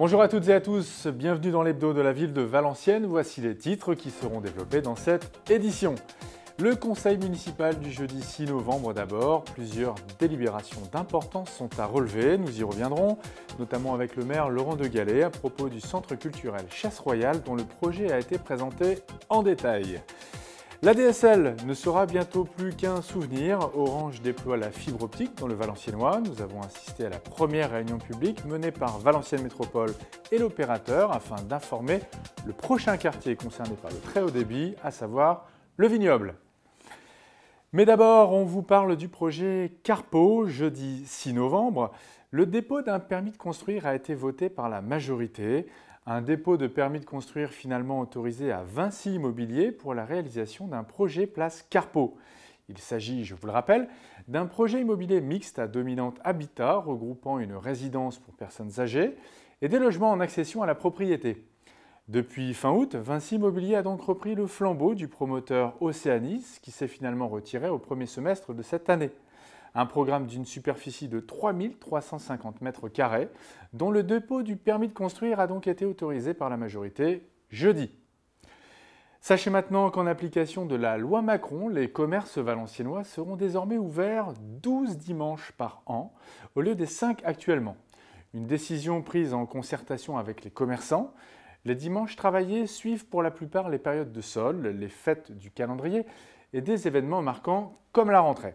Bonjour à toutes et à tous, bienvenue dans l'hebdo de la ville de Valenciennes. Voici les titres qui seront développés dans cette édition. Le conseil municipal du jeudi 6 novembre d'abord, plusieurs délibérations d'importance sont à relever, nous y reviendrons, notamment avec le maire Laurent de Gallet à propos du centre culturel Chasse Royale dont le projet a été présenté en détail. La DSL ne sera bientôt plus qu'un souvenir. Orange déploie la fibre optique dans le Valenciennois. Nous avons assisté à la première réunion publique menée par Valenciennes Métropole et l'opérateur afin d'informer le prochain quartier concerné par le très haut débit, à savoir le vignoble. Mais d'abord, on vous parle du projet Carpo, jeudi 6 novembre. Le dépôt d'un permis de construire a été voté par la majorité. Un dépôt de permis de construire finalement autorisé à Vinci Immobilier pour la réalisation d'un projet place Carpo. Il s'agit, je vous le rappelle, d'un projet immobilier mixte à dominante habitat regroupant une résidence pour personnes âgées et des logements en accession à la propriété. Depuis fin août, Vinci Immobilier a donc repris le flambeau du promoteur Océanis qui s'est finalement retiré au premier semestre de cette année un programme d'une superficie de 3350 mètres carrés, dont le dépôt du permis de construire a donc été autorisé par la majorité jeudi. Sachez maintenant qu'en application de la loi Macron, les commerces valenciennois seront désormais ouverts 12 dimanches par an, au lieu des 5 actuellement. Une décision prise en concertation avec les commerçants. Les dimanches travaillés suivent pour la plupart les périodes de sol, les fêtes du calendrier et des événements marquants comme la rentrée.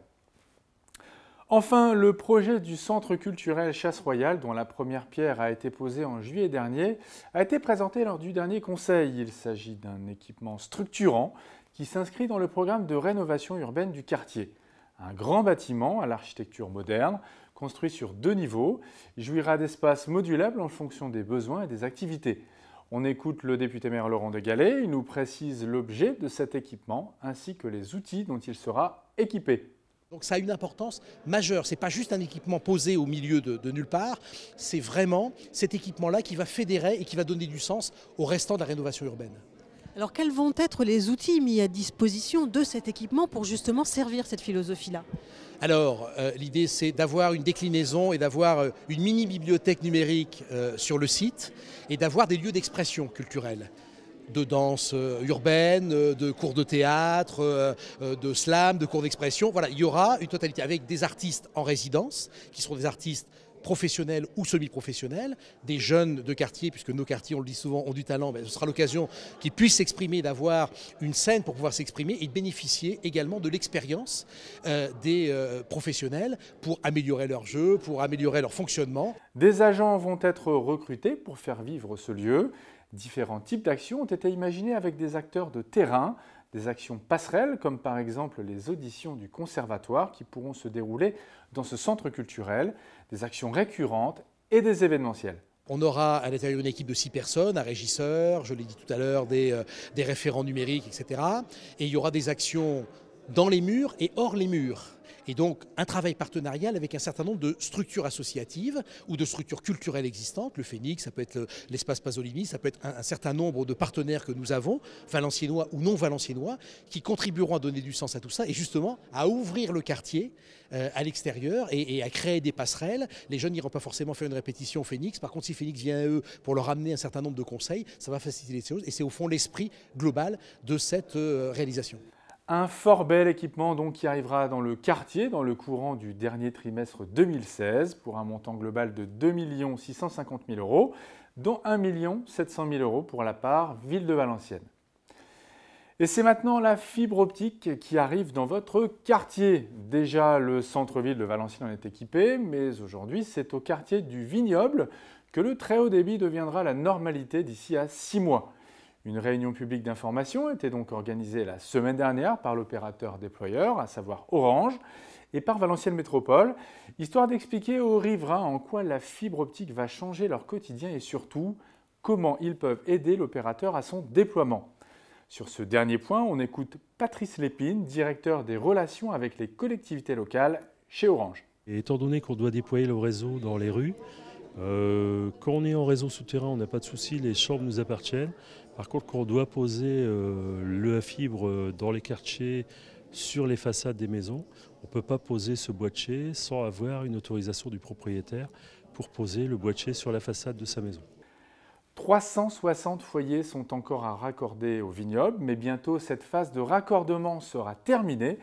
Enfin, le projet du Centre culturel Chasse Royale, dont la première pierre a été posée en juillet dernier, a été présenté lors du dernier conseil. Il s'agit d'un équipement structurant qui s'inscrit dans le programme de rénovation urbaine du quartier. Un grand bâtiment à l'architecture moderne, construit sur deux niveaux, jouira d'espaces modulables en fonction des besoins et des activités. On écoute le député maire Laurent de il nous précise l'objet de cet équipement ainsi que les outils dont il sera équipé. Donc ça a une importance majeure. Ce n'est pas juste un équipement posé au milieu de, nulle part, c'est vraiment cet équipement-là qui va fédérer et qui va donner du sens au restant de la rénovation urbaine. Alors quels vont être les outils mis à disposition de cet équipement pour justement servir cette philosophie-là alors, euh, l'idée, c'est d'avoir une déclinaison et d'avoir euh, une mini-bibliothèque numérique euh, sur le site et d'avoir des lieux d'expression culturelle de danse euh, urbaine, euh, de cours de théâtre, euh, de slam, de cours d'expression. Voilà, il y aura une totalité avec des artistes en résidence, qui seront des artistes professionnels ou semi-professionnels, des jeunes de quartier, puisque nos quartiers, on le dit souvent, ont du talent, mais ce sera l'occasion qu'ils puissent s'exprimer, d'avoir une scène pour pouvoir s'exprimer et de bénéficier également de l'expérience des professionnels pour améliorer leur jeu, pour améliorer leur fonctionnement. Des agents vont être recrutés pour faire vivre ce lieu. Différents types d'actions ont été imaginés avec des acteurs de terrain, des actions passerelles comme par exemple les auditions du conservatoire qui pourront se dérouler dans ce centre culturel, des actions récurrentes et des événementiels. On aura à l'intérieur une équipe de six personnes, un régisseur, je l'ai dit tout à l'heure, des, euh, des référents numériques, etc. Et il y aura des actions dans les murs et hors les murs. Et donc un travail partenarial avec un certain nombre de structures associatives ou de structures culturelles existantes, le Phénix, ça peut être l'espace Pasolini, ça peut être un, certain nombre de partenaires que nous avons, valenciennois ou non valenciennois, qui contribueront à donner du sens à tout ça et justement à ouvrir le quartier euh, à l'extérieur et, à créer des passerelles. Les jeunes n'iront pas forcément faire une répétition au Phénix, par contre si Phénix vient à eux pour leur amener un certain nombre de conseils, ça va faciliter les choses et c'est au fond l'esprit global de cette euh, réalisation. Un fort bel équipement donc qui arrivera dans le quartier dans le courant du dernier trimestre 2016 pour un montant global de 2 650 000 euros, dont 1 700 000 euros pour la part Ville de Valenciennes. Et c'est maintenant la fibre optique qui arrive dans votre quartier. Déjà, le centre-ville de Valenciennes en est équipé, mais aujourd'hui, c'est au quartier du Vignoble que le très haut débit deviendra la normalité d'ici à 6 mois. Une réunion publique d'information était donc organisée la semaine dernière par l'opérateur déployeur, à savoir Orange, et par Valenciennes Métropole, histoire d'expliquer aux riverains en quoi la fibre optique va changer leur quotidien et surtout comment ils peuvent aider l'opérateur à son déploiement. Sur ce dernier point, on écoute Patrice Lépine, directeur des relations avec les collectivités locales chez Orange. Et étant donné qu'on doit déployer le réseau dans les rues, euh, quand on est en réseau souterrain, on n'a pas de souci, les chambres nous appartiennent. Par contre, quand on doit poser euh, le fibre euh, dans les quartiers, sur les façades des maisons, on ne peut pas poser ce boîtier sans avoir une autorisation du propriétaire pour poser le boîtier sur la façade de sa maison. 360 foyers sont encore à raccorder au vignoble, mais bientôt cette phase de raccordement sera terminée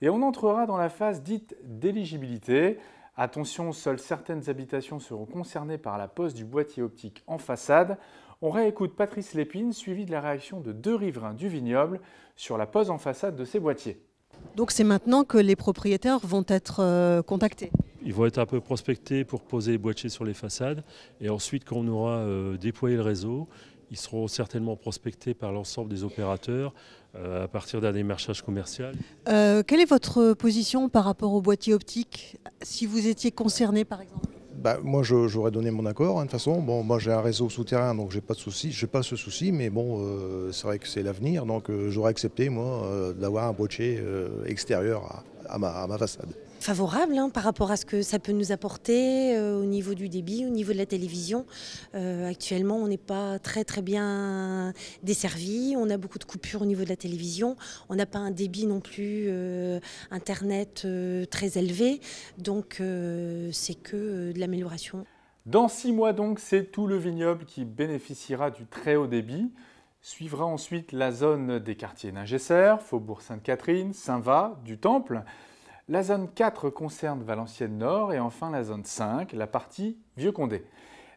et on entrera dans la phase dite d'éligibilité. Attention, seules certaines habitations seront concernées par la pose du boîtier optique en façade. On réécoute Patrice Lépine, suivi de la réaction de deux riverains du vignoble sur la pose en façade de ces boîtiers. Donc c'est maintenant que les propriétaires vont être euh, contactés Ils vont être un peu prospectés pour poser les boîtiers sur les façades et ensuite quand on aura euh, déployé le réseau, ils seront certainement prospectés par l'ensemble des opérateurs euh, à partir d'un démarchage commercial. Euh, quelle est votre position par rapport aux boîtiers optiques, si vous étiez concerné par exemple bah, moi, j'aurais donné mon accord. Hein, de toute façon, bon, moi, j'ai un réseau souterrain, donc j'ai pas de souci, j'ai pas ce souci. Mais bon, euh, c'est vrai que c'est l'avenir, donc j'aurais accepté moi d'avoir un boîtier extérieur à ma façade favorable hein, par rapport à ce que ça peut nous apporter euh, au niveau du débit, au niveau de la télévision. Euh, actuellement, on n'est pas très très bien desservi, on a beaucoup de coupures au niveau de la télévision, on n'a pas un débit non plus euh, Internet très élevé, donc c'est que de l'amélioration. Dans six mois donc, c'est tout le vignoble qui bénéficiera du très haut débit. Suivra ensuite la zone des quartiers Ningesser, Faubourg Sainte-Catherine, Saint-Va, du Temple. La zone 4 concerne Valenciennes Nord et enfin la zone 5, la partie Vieux-Condé.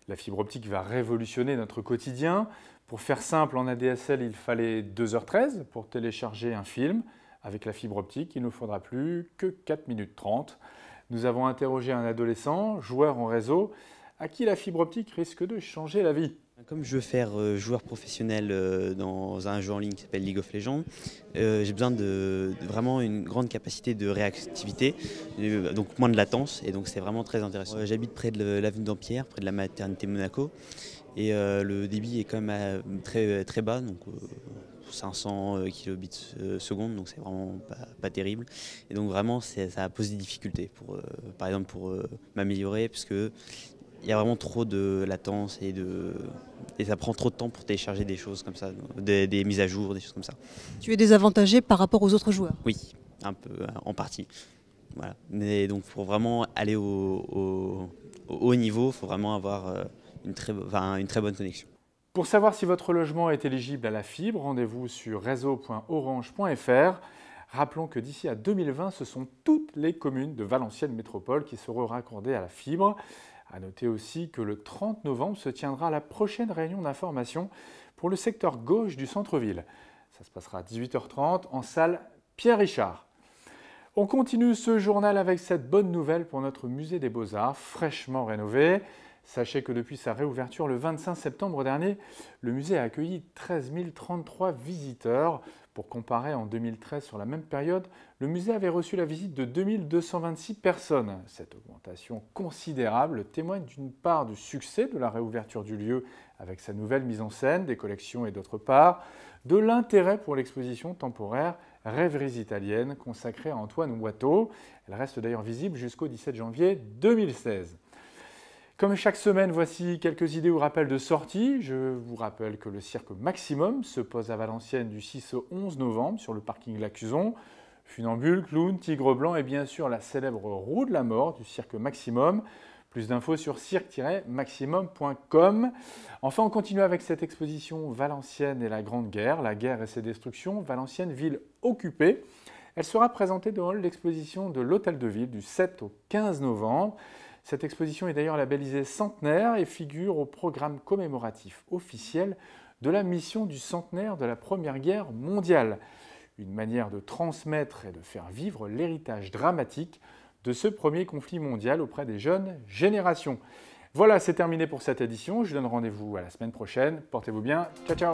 La fibre optique va révolutionner notre quotidien. Pour faire simple, en ADSL, il fallait 2h13 pour télécharger un film. Avec la fibre optique, il ne faudra plus que 4 minutes 30. Nous avons interrogé un adolescent, joueur en réseau, à qui la fibre optique risque de changer la vie. Comme je veux faire euh, joueur professionnel euh, dans un jeu en ligne qui s'appelle League of Legends, euh, j'ai besoin de, vraiment une grande capacité de réactivité, donc moins de latence, et donc c'est vraiment très intéressant. J'habite près de l'avenue d'Ampierre, près de la maternité Monaco, et le débit est quand même très, très bas, donc 500 kilobits seconde, donc c'est vraiment pas, terrible. Et donc vraiment, ça a posé des difficultés, pour, par exemple pour m'améliorer, puisque il y a vraiment trop de latence et, de, et ça prend trop de temps pour télécharger des choses comme ça, des, mises à jour, des choses comme ça. Tu es désavantagé par rapport aux autres joueurs Oui, un peu, en partie. Mais donc pour vraiment aller au, haut niveau, il faut vraiment avoir euh, une très, une très bonne connexion. Pour savoir si votre logement est éligible à la fibre, rendez-vous sur réseau.orange.fr. Rappelons que d'ici à 2020, ce sont toutes les communes de Valenciennes Métropole qui seront raccordées à la fibre. A noter aussi que le 30 novembre se tiendra la prochaine réunion d'information pour le secteur gauche du centre-ville. Ça se passera à 18h30 en salle Pierre Richard. On continue ce journal avec cette bonne nouvelle pour notre musée des beaux-arts fraîchement rénové. Sachez que depuis sa réouverture le 25 septembre dernier, le musée a accueilli 13 033 visiteurs. Pour comparer, en 2013, sur la même période, le musée avait reçu la visite de 2226 personnes. Cette augmentation considérable témoigne d'une part du succès de la réouverture du lieu avec sa nouvelle mise en scène des collections et d'autre part de l'intérêt pour l'exposition temporaire Rêveries italiennes consacrée à Antoine Watteau. Elle reste d'ailleurs visible jusqu'au 17 janvier 2016. Comme chaque semaine, voici quelques idées ou rappels de sortie. Je vous rappelle que le cirque Maximum se pose à Valenciennes du 6 au 11 novembre sur le parking Lacuzon. Funambule, clown, tigre blanc et bien sûr la célèbre roue de la mort du cirque Maximum. Plus d'infos sur cirque-maximum.com. Enfin, on continue avec cette exposition Valenciennes et la Grande Guerre, la guerre et ses destructions, Valenciennes, ville occupée. Elle sera présentée dans l'exposition de l'Hôtel de Ville du 7 au 15 novembre. Cette exposition est d'ailleurs labellisée centenaire et figure au programme commémoratif officiel de la mission du centenaire de la Première Guerre mondiale. Une manière de transmettre et de faire vivre l'héritage dramatique de ce premier conflit mondial auprès des jeunes générations. Voilà, c'est terminé pour cette édition. Je vous donne rendez-vous à la semaine prochaine. Portez-vous bien. Ciao, ciao